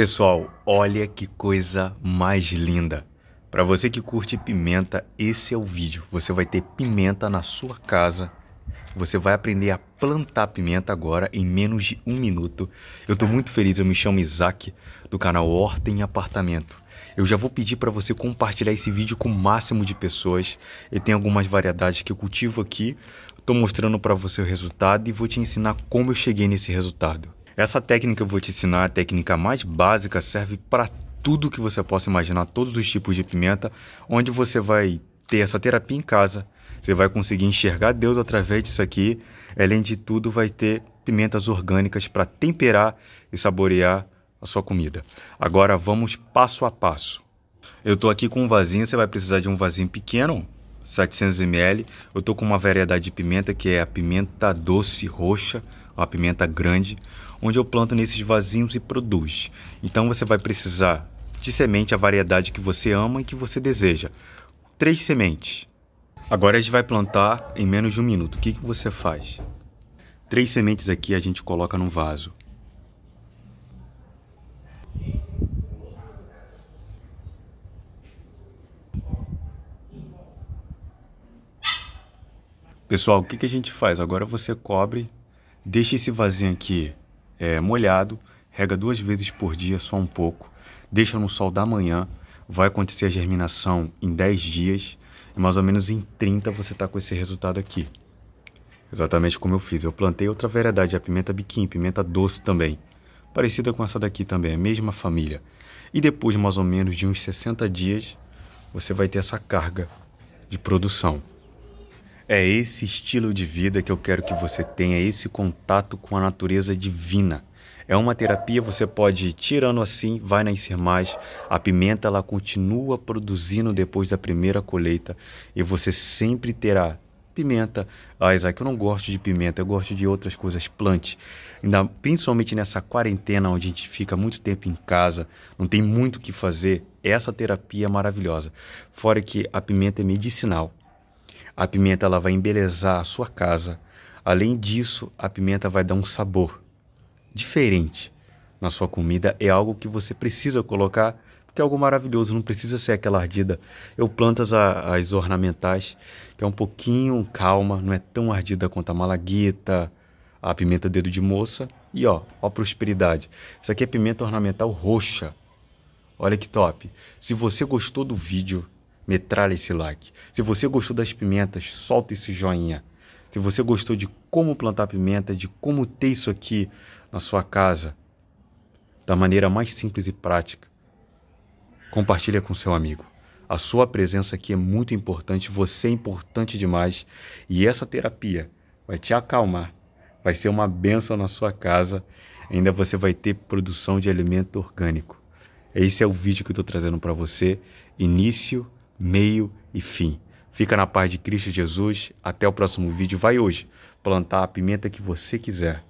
Pessoal, olha que coisa mais linda. Para você que curte pimenta, esse é o vídeo. Você vai ter pimenta na sua casa. Você vai aprender a plantar pimenta agora em menos de um minuto. Eu estou muito feliz, eu me chamo Isaac, do canal Horta em Apartamento. Eu já vou pedir para você compartilhar esse vídeo com o máximo de pessoas. Eu tenho algumas variedades que eu cultivo aqui, estou mostrando para você o resultado e vou te ensinar como eu cheguei nesse resultado. Essa técnica que eu vou te ensinar, a técnica mais básica, serve para tudo que você possa imaginar, todos os tipos de pimenta, onde você vai ter essa terapia em casa. Você vai conseguir enxergar Deus através disso aqui. Além de tudo, vai ter pimentas orgânicas para temperar e saborear a sua comida. Agora vamos passo a passo. Eu estou aqui com um vasinho, você vai precisar de um vasinho pequeno, 700 ml. Eu estou com uma variedade de pimenta que é a pimenta doce roxa uma pimenta grande, onde eu planto nesses vasinhos e produz. Então você vai precisar de semente a variedade que você ama e que você deseja. Três sementes. Agora a gente vai plantar em menos de um minuto. O que, que você faz? Três sementes aqui a gente coloca num vaso. Pessoal, o que, que a gente faz? Agora você cobre Deixa esse vasinho aqui é, molhado, rega duas vezes por dia, só um pouco, deixa no sol da manhã, vai acontecer a germinação em 10 dias, e mais ou menos em 30 você está com esse resultado aqui. Exatamente como eu fiz, eu plantei outra variedade, a pimenta biquim, pimenta doce também, parecida com essa daqui também, a mesma família. E depois mais ou menos de uns 60 dias, você vai ter essa carga de produção. É esse estilo de vida que eu quero que você tenha, é esse contato com a natureza divina. É uma terapia, você pode ir tirando assim, vai nascer mais. A pimenta ela continua produzindo depois da primeira colheita e você sempre terá pimenta. Ah, Isaac, eu não gosto de pimenta, eu gosto de outras coisas, plante. Ainda, principalmente nessa quarentena, onde a gente fica muito tempo em casa, não tem muito o que fazer, essa terapia é maravilhosa. Fora que a pimenta é medicinal. A pimenta ela vai embelezar a sua casa. Além disso, a pimenta vai dar um sabor diferente na sua comida. É algo que você precisa colocar, porque é algo maravilhoso. Não precisa ser aquela ardida. Eu planto as, as ornamentais, que é um pouquinho calma, não é tão ardida quanto a malagueta, a pimenta dedo de moça. E ó, ó a prosperidade. Isso aqui é pimenta ornamental roxa. Olha que top. Se você gostou do vídeo, metralha esse like. Se você gostou das pimentas, solta esse joinha. Se você gostou de como plantar pimenta, de como ter isso aqui na sua casa, da maneira mais simples e prática, compartilha com seu amigo. A sua presença aqui é muito importante, você é importante demais e essa terapia vai te acalmar, vai ser uma benção na sua casa. Ainda você vai ter produção de alimento orgânico. Esse é o vídeo que eu estou trazendo para você, início meio e fim. Fica na paz de Cristo Jesus. Até o próximo vídeo. Vai hoje plantar a pimenta que você quiser.